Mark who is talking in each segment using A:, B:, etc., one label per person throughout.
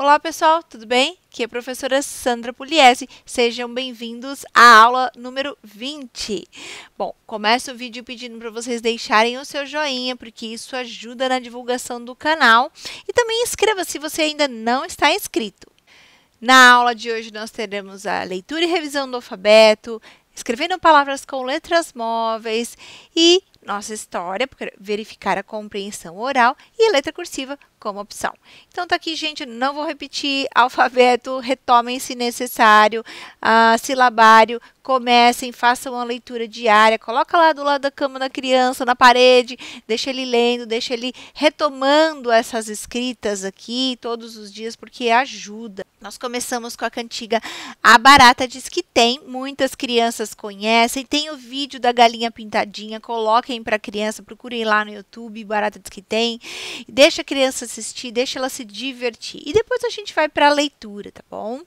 A: Olá pessoal, tudo bem? Aqui é a professora Sandra Pugliese. Sejam bem-vindos à aula número 20. Bom, começo o vídeo pedindo para vocês deixarem o seu joinha, porque isso ajuda na divulgação do canal. E também inscreva se você ainda não está inscrito. Na aula de hoje nós teremos a leitura e revisão do alfabeto, escrevendo palavras com letras móveis e nossa história, verificar a compreensão oral e a letra cursiva como opção. Então tá aqui, gente, não vou repetir, alfabeto, retomem se necessário, uh, silabário, comecem, façam uma leitura diária, coloca lá do lado da cama da criança, na parede, deixa ele lendo, deixa ele retomando essas escritas aqui todos os dias, porque ajuda. Nós começamos com a cantiga A Barata Diz Que Tem, muitas crianças conhecem. Tem o vídeo da galinha pintadinha, coloquem para a criança, procurem lá no YouTube, Barata Diz Que Tem. Deixa a criança assistir, deixa ela se divertir. E depois a gente vai para a leitura, tá bom?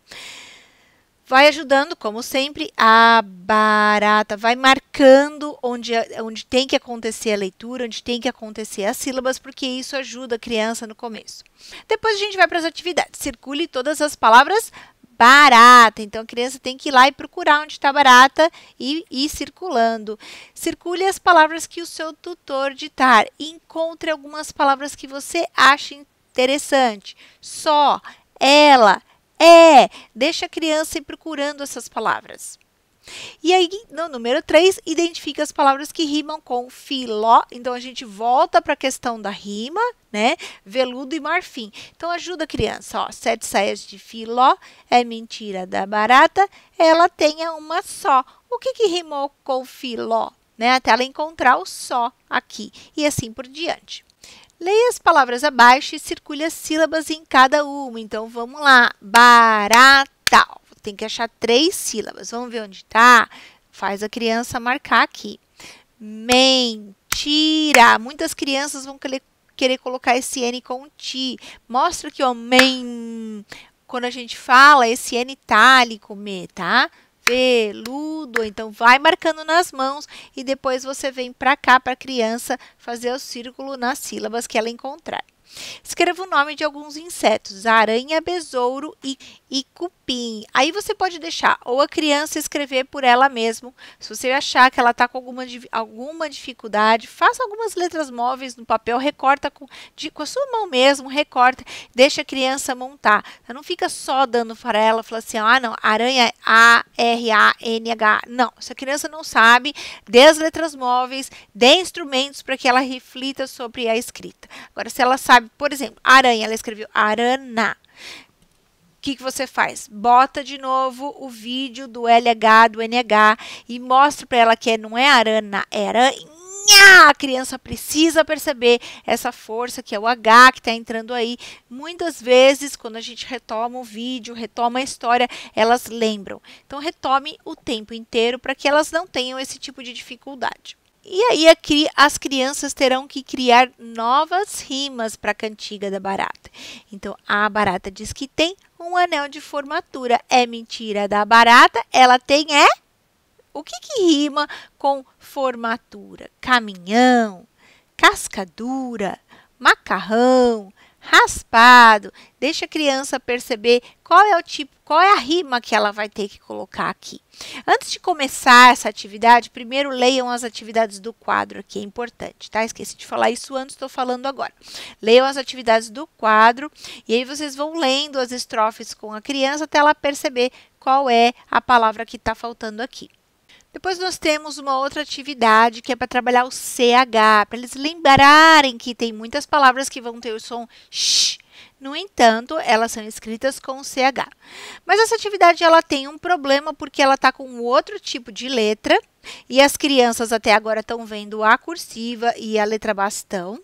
A: Vai ajudando, como sempre, a barata, vai marcando onde, onde tem que acontecer a leitura, onde tem que acontecer as sílabas, porque isso ajuda a criança no começo. Depois a gente vai para as atividades. Circule todas as palavras barata. Então, a criança tem que ir lá e procurar onde está barata e ir circulando. Circule as palavras que o seu tutor ditar. Encontre algumas palavras que você acha interessante. Só, ela, é, deixa a criança ir procurando essas palavras. E aí, no número 3, identifica as palavras que rimam com filó. Então, a gente volta para a questão da rima, né? Veludo e marfim. Então, ajuda a criança. Ó, sete saias de filó é mentira da barata, ela tenha uma só. O que, que rimou com filó? Né? Até ela encontrar o só aqui. E assim por diante. Leia as palavras abaixo e circule as sílabas em cada uma. Então, vamos lá. Baratal. Tem que achar três sílabas. Vamos ver onde está? Faz a criança marcar aqui. Mentira. Muitas crianças vão querer colocar esse N com um ti. Mostra que o men. Quando a gente fala, esse N itálico, me, tá? peludo. Então, vai marcando nas mãos e depois você vem para cá, para a criança, fazer o círculo nas sílabas que ela encontrar. Escreva o nome de alguns insetos: aranha, besouro e, e cupim. Aí você pode deixar ou a criança escrever por ela mesma. Se você achar que ela está com alguma, alguma dificuldade, faça algumas letras móveis no papel, recorta com, de, com a sua mão mesmo, recorta, deixa a criança montar. não fica só dando para ela, fala assim: ah, não, aranha A-R-A-N-H. Não, se a criança não sabe, dê as letras móveis, dê instrumentos para que ela reflita sobre a escrita. Agora, se ela sabe, sabe? Por exemplo, aranha, ela escreveu arana. O que, que você faz? Bota de novo o vídeo do LH, do NH e mostra para ela que é, não é arana, é aranha. A criança precisa perceber essa força que é o H que está entrando aí. Muitas vezes, quando a gente retoma o vídeo, retoma a história, elas lembram. Então, retome o tempo inteiro para que elas não tenham esse tipo de dificuldade. E aí as crianças terão que criar novas rimas para a cantiga da barata. Então a barata diz que tem um anel de formatura. É mentira da barata, ela tem é o que, que rima com formatura? Caminhão, cascadura, macarrão, raspado. Deixa a criança perceber qual é o tipo, qual é a rima que ela vai ter que colocar aqui. Antes de começar essa atividade, primeiro leiam as atividades do quadro aqui, é importante, tá? Esqueci de falar isso antes, estou falando agora. Leiam as atividades do quadro e aí vocês vão lendo as estrofes com a criança até ela perceber qual é a palavra que está faltando aqui. Depois nós temos uma outra atividade que é para trabalhar o CH, para eles lembrarem que tem muitas palavras que vão ter o som sh. No entanto, elas são escritas com CH. Mas essa atividade ela tem um problema porque ela está com outro tipo de letra e as crianças até agora estão vendo a cursiva e a letra bastão.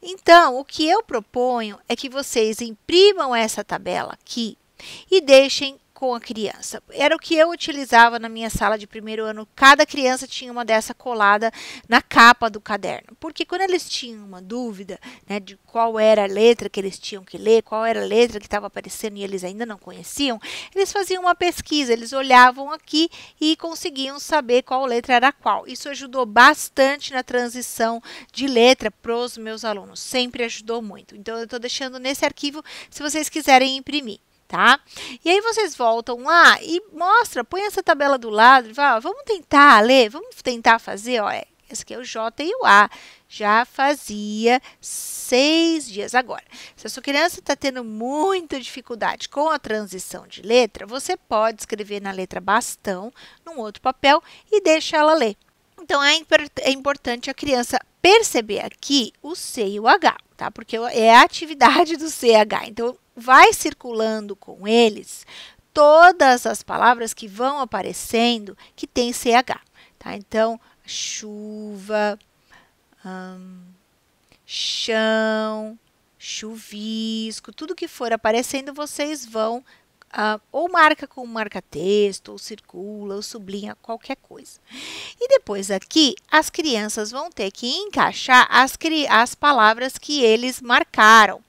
A: Então, o que eu proponho é que vocês imprimam essa tabela aqui e deixem com a criança. Era o que eu utilizava na minha sala de primeiro ano. Cada criança tinha uma dessa colada na capa do caderno, porque quando eles tinham uma dúvida né, de qual era a letra que eles tinham que ler, qual era a letra que estava aparecendo e eles ainda não conheciam, eles faziam uma pesquisa, eles olhavam aqui e conseguiam saber qual letra era qual. Isso ajudou bastante na transição de letra para os meus alunos, sempre ajudou muito. Então, eu estou deixando nesse arquivo se vocês quiserem imprimir tá? E aí vocês voltam lá e mostra, põe essa tabela do lado e fala, ó, vamos tentar ler, vamos tentar fazer, ó, é, esse aqui é o J e o A, já fazia seis dias. Agora, se a sua criança está tendo muita dificuldade com a transição de letra, você pode escrever na letra bastão, num outro papel, e deixa ela ler. Então, é, é importante a criança perceber aqui o C e o H tá? Porque é a atividade do CH. Então, vai circulando com eles todas as palavras que vão aparecendo que tem CH, tá? Então, chuva, hum, chão, chuvisco, tudo que for aparecendo, vocês vão Uh, ou marca com marca-texto, ou circula, ou sublinha, qualquer coisa. E depois aqui, as crianças vão ter que encaixar as, as palavras que eles marcaram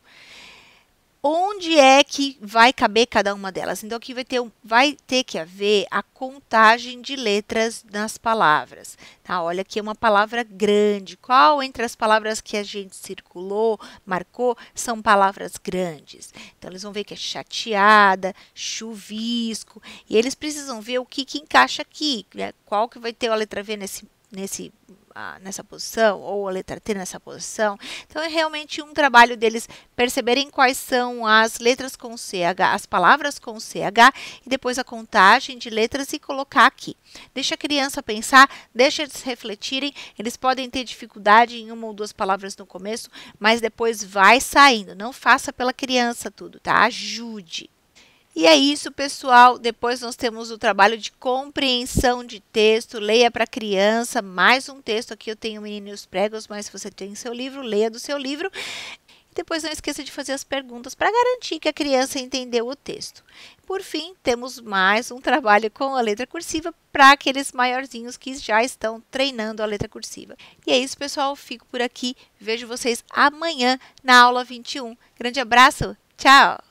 A: onde é que vai caber cada uma delas. Então, aqui vai ter, vai ter que haver a contagem de letras nas palavras. Tá? Olha aqui é uma palavra grande. Qual entre as palavras que a gente circulou, marcou, são palavras grandes? Então, eles vão ver que é chateada, chuvisco. E eles precisam ver o que, que encaixa aqui. Né? Qual que vai ter a letra V nesse, nesse a nessa posição, ou a letra T nessa posição. Então, é realmente um trabalho deles perceberem quais são as letras com CH, as palavras com CH, e depois a contagem de letras e colocar aqui. Deixa a criança pensar, deixa eles refletirem. Eles podem ter dificuldade em uma ou duas palavras no começo, mas depois vai saindo. Não faça pela criança tudo, tá? Ajude. E é isso, pessoal. Depois nós temos o trabalho de compreensão de texto. Leia para criança. Mais um texto aqui. Eu tenho Meninos Pregos, mas se você tem seu livro, leia do seu livro. E depois não esqueça de fazer as perguntas para garantir que a criança entendeu o texto. Por fim, temos mais um trabalho com a letra cursiva para aqueles maiorzinhos que já estão treinando a letra cursiva. E é isso, pessoal. Fico por aqui. Vejo vocês amanhã na aula 21. Grande abraço. Tchau!